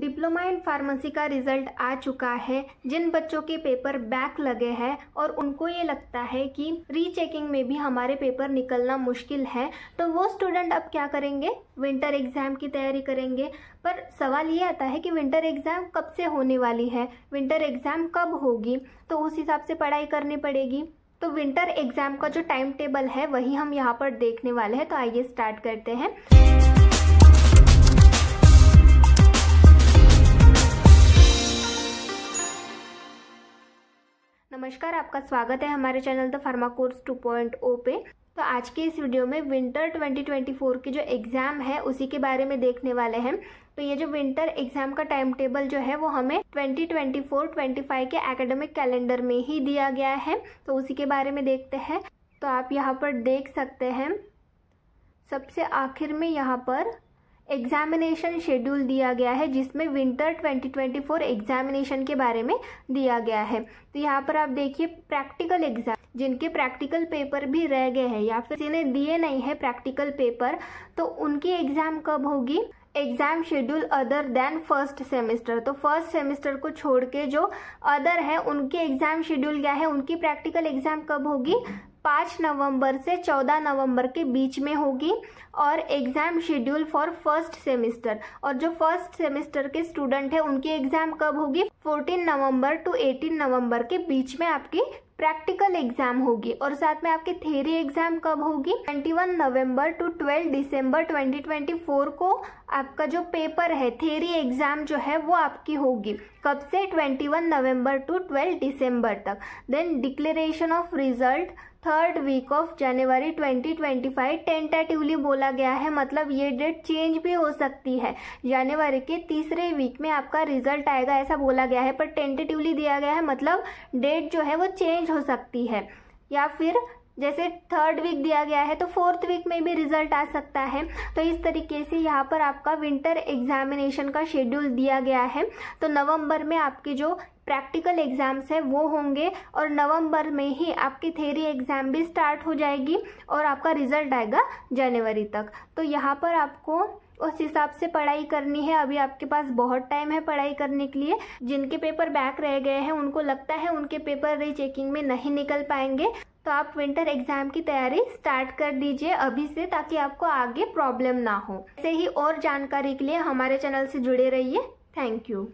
diploma in pharmacy का result आ चुका है जिन बच्चों के पेपर बैक लगे हैं और उनको ये लगता है कि रीचेकिंग में भी हमारे पेपर निकलना मुश्किल है तो वो स्टूडेंट अब क्या करेंगे विंटर एग्ज़ाम की तैयारी करेंगे पर सवाल ये आता है कि विंटर एग्ज़ाम कब से होने वाली है विंटर एग्ज़ाम कब होगी तो उस हिसाब से पढ़ाई करनी पड़ेगी तो विंटर एग्ज़ाम का जो टाइम टेबल है वही हम यहाँ पर देखने वाले हैं तो आइए स्टार्ट करते हैं नमस्कार आपका स्वागत है हमारे चैनल द फार्मा कोर्स 2.0 पे तो आज के इस वीडियो में विंटर 2024 की जो एग्ज़ाम है उसी के बारे में देखने वाले हैं तो ये जो विंटर एग्ज़ाम का टाइम टेबल जो है वो हमें 2024-25 के एकेडमिक कैलेंडर में ही दिया गया है तो उसी के बारे में देखते हैं तो आप यहाँ पर देख सकते हैं सबसे आखिर में यहाँ पर एग्जामिनेशन शेड्यूल दिया गया है जिसमें विंटर 2024 एग्जामिनेशन के बारे में दिया गया है तो यहाँ पर आप देखिए प्रैक्टिकल एग्जाम जिनके प्रैक्टिकल पेपर भी रह गए हैं या फिर जिन्हें दिए नहीं है प्रैक्टिकल पेपर तो उनकी एग्जाम कब होगी exam schedule other than first semester तो फर्स्ट सेमेस्टर को छोड़ के जो अदर है उनके एग्जाम शेड्यूल क्या है उनकी प्रैक्टिकल एग्जाम कब होगी पाँच नवंबर से चौदह नवंबर के बीच में होगी और exam schedule for first semester और जो फर्स्ट सेमेस्टर के स्टूडेंट हैं उनकी एग्ज़ाम कब होगी fourteen November to eighteen November के बीच में आपकी प्रैक्टिकल एग्जाम होगी और साथ में आपकी थेरी एग्जाम कब होगी 21 नवंबर टू 12 दिसंबर 2024 को आपका जो पेपर है थेरी एग्ज़ाम जो है वो आपकी होगी कब से 21 नवंबर टू 12 दिसंबर तक then declaration of result third week of January 2025 tentatively बोला गया है मतलब ये डेट चेंज भी हो सकती है जनवरी के तीसरे वीक में आपका रिजल्ट आएगा ऐसा बोला गया है पर टेंटेटिवली दिया गया है मतलब डेट जो है वो चेंज हो सकती है या फिर जैसे थर्ड वीक दिया गया है तो फोर्थ वीक में भी रिजल्ट आ सकता है तो इस तरीके से यहाँ पर आपका विंटर एग्जामिनेशन का शेड्यूल दिया गया है तो नवंबर में आपके जो प्रैक्टिकल एग्ज़ाम्स है वो होंगे और नवंबर में ही आपकी थेरी एग्ज़ाम भी स्टार्ट हो जाएगी और आपका रिजल्ट आएगा जनवरी तक तो यहाँ पर आपको उस हिसाब से पढ़ाई करनी है अभी आपके पास बहुत टाइम है पढ़ाई करने के लिए जिनके पेपर बैक रह गए हैं उनको लगता है उनके पेपर रीचेकिंग में नहीं निकल पाएंगे तो आप विंटर एग्जाम की तैयारी स्टार्ट कर दीजिए अभी से ताकि आपको आगे प्रॉब्लम ना हो ऐसे ही और जानकारी के लिए हमारे चैनल से जुड़े रहिए थैंक यू